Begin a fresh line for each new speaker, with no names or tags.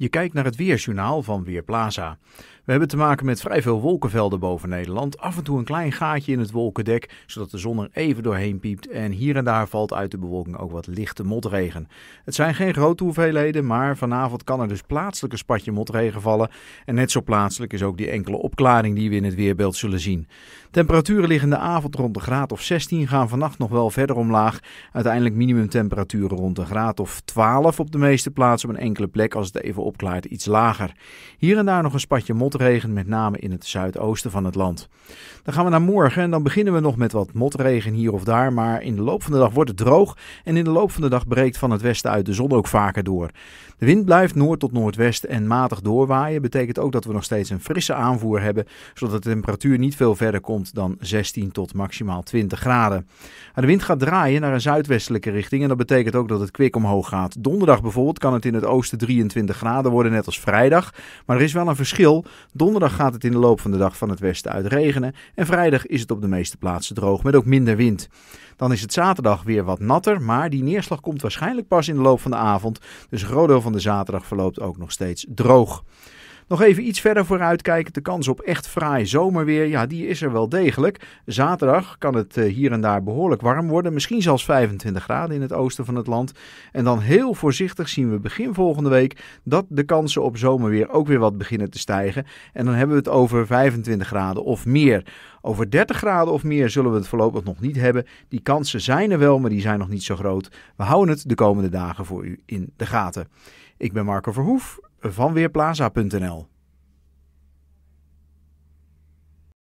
Je kijkt naar het weersjournaal van Weerplaza. We hebben te maken met vrij veel wolkenvelden boven Nederland. Af en toe een klein gaatje in het wolkendek, zodat de zon er even doorheen piept. En hier en daar valt uit de bewolking ook wat lichte motregen. Het zijn geen grote hoeveelheden, maar vanavond kan er dus plaatselijk een spatje motregen vallen. En net zo plaatselijk is ook die enkele opklaring die we in het weerbeeld zullen zien. Temperaturen liggen de avond rond de graad of 16, gaan vannacht nog wel verder omlaag. Uiteindelijk minimumtemperaturen rond de graad of 12 op de meeste plaatsen, op een enkele plek als het even opklaart iets lager. Hier en daar nog een spatje motregen, met name in het zuidoosten van het land. Dan gaan we naar morgen en dan beginnen we nog met wat motregen hier of daar. Maar in de loop van de dag wordt het droog en in de loop van de dag breekt van het westen uit de zon ook vaker door. De wind blijft noord tot noordwest en matig doorwaaien. Betekent ook dat we nog steeds een frisse aanvoer hebben, zodat de temperatuur niet veel verder komt dan 16 tot maximaal 20 graden. Maar nou, de wind gaat draaien naar een zuidwestelijke richting en dat betekent ook dat het kwik omhoog gaat. Donderdag bijvoorbeeld kan het in het oosten 23 graden graden worden, net als vrijdag. Maar er is wel een verschil. Donderdag gaat het in de loop van de dag van het westen uit regenen. En vrijdag is het op de meeste plaatsen droog, met ook minder wind. Dan is het zaterdag weer wat natter, maar die neerslag komt waarschijnlijk pas in de loop van de avond. Dus een groot deel van de zaterdag verloopt ook nog steeds droog. Nog even iets verder vooruitkijken. De kans op echt fraai zomerweer, ja, die is er wel degelijk. Zaterdag kan het eh, hier en daar behoorlijk warm worden. Misschien zelfs 25 graden in het oosten van het land. En dan heel voorzichtig zien we begin volgende week dat de kansen op zomerweer ook weer wat beginnen te stijgen. En dan hebben we het over 25 graden of meer. Over 30 graden of meer zullen we het voorlopig nog niet hebben. Die kansen zijn er wel, maar die zijn nog niet zo groot. We houden het de komende dagen voor u in de gaten. Ik ben Marco Verhoef van Weerplaza.nl